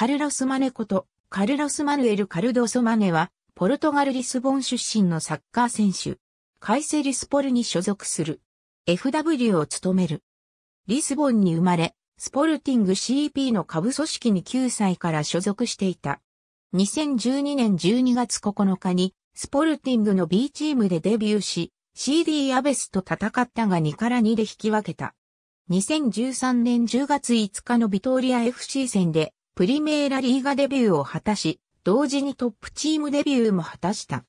カルロス・マネこと、カルロス・マヌエル・カルドソ・マネは、ポルトガル・リスボン出身のサッカー選手、カイセ・リスポルに所属する、FW を務める。リスボンに生まれ、スポルティング CP の下部組織に9歳から所属していた。2012年12月9日に、スポルティングの B チームでデビューし、CD アベスと戦ったが2から2で引き分けた。2013年10月5日のビトーリア FC 戦でプリメーラリーガデビューを果たし、同時にトップチームデビューも果たした。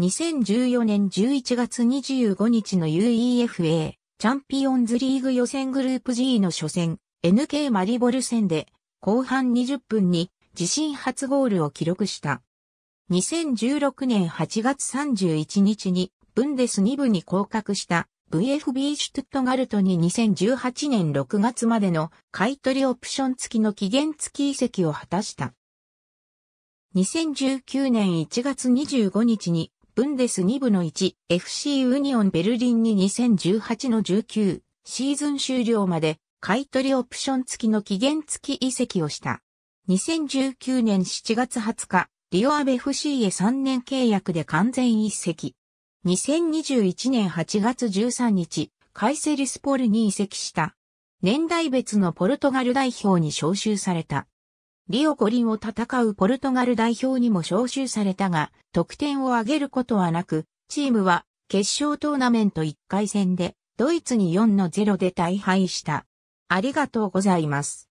2014年11月25日の UEFA チャンピオンズリーグ予選グループ G の初戦 NK マリボル戦で後半20分に自身初ゴールを記録した。2016年8月31日にブンデス2部に降格した VFB シュトットガルトに2018年6月までの買取オプション付きの期限付き移籍を果たした。2019年1月25日にブンデス2部の 1FC ユニオンベルリンに2018の19シーズン終了まで買取オプション付きの期限付き移籍をした。2019年7月20日、リオアベ FC へ3年契約で完全移籍。2021年8月13日、カイセリスポルに移籍した。年代別のポルトガル代表に招集された。リオ五輪を戦うポルトガル代表にも招集されたが、得点を挙げることはなく、チームは決勝トーナメント1回戦で、ドイツに4の0で大敗した。ありがとうございます。